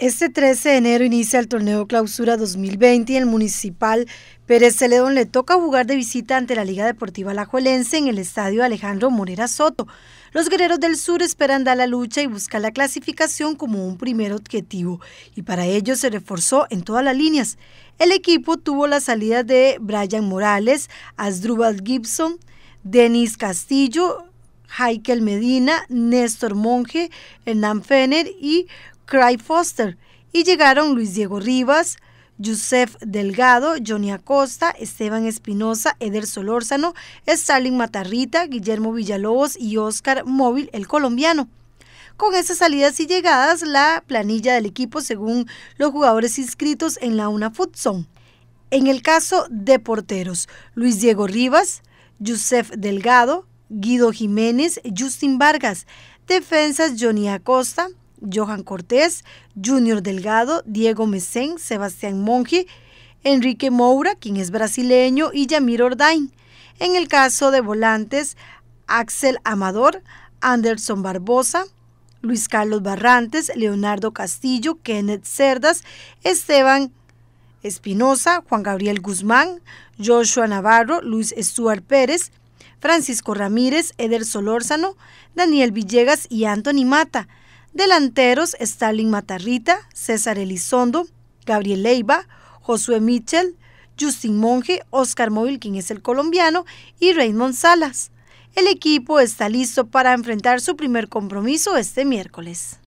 Este 13 de enero inicia el torneo Clausura 2020 y el municipal Pérez Celedón le toca jugar de visita ante la Liga Deportiva Alajuelense en el estadio Alejandro Morera Soto. Los guerreros del sur esperan dar la lucha y buscar la clasificación como un primer objetivo, y para ello se reforzó en todas las líneas. El equipo tuvo la salida de Brian Morales, Asdrúbal Gibson, Denis Castillo, Jaikel Medina, Néstor Monge, Hernán Fener y Cry Foster y llegaron Luis Diego Rivas, Yusef Delgado, Johnny Acosta, Esteban Espinosa, Eder Solórzano, Stalin Matarrita, Guillermo Villalobos y Oscar Móvil, el colombiano. Con esas salidas y llegadas, la planilla del equipo según los jugadores inscritos en la UNA son, En el caso de porteros, Luis Diego Rivas, Yusef Delgado, Guido Jiménez, Justin Vargas, defensas Johnny Acosta, Johan Cortés, Junior Delgado, Diego Mesén, Sebastián Monge, Enrique Moura, quien es brasileño, y Yamir Ordain. En el caso de volantes, Axel Amador, Anderson Barbosa, Luis Carlos Barrantes, Leonardo Castillo, Kenneth Cerdas, Esteban Espinosa, Juan Gabriel Guzmán, Joshua Navarro, Luis Stuart Pérez, Francisco Ramírez, Eder Solórzano, Daniel Villegas y Anthony Mata. Delanteros, Stalin Matarrita, César Elizondo, Gabriel Leiva, Josué Mitchell, Justin Monge, Oscar Móvil, quien es el colombiano, y Raymond Salas. El equipo está listo para enfrentar su primer compromiso este miércoles.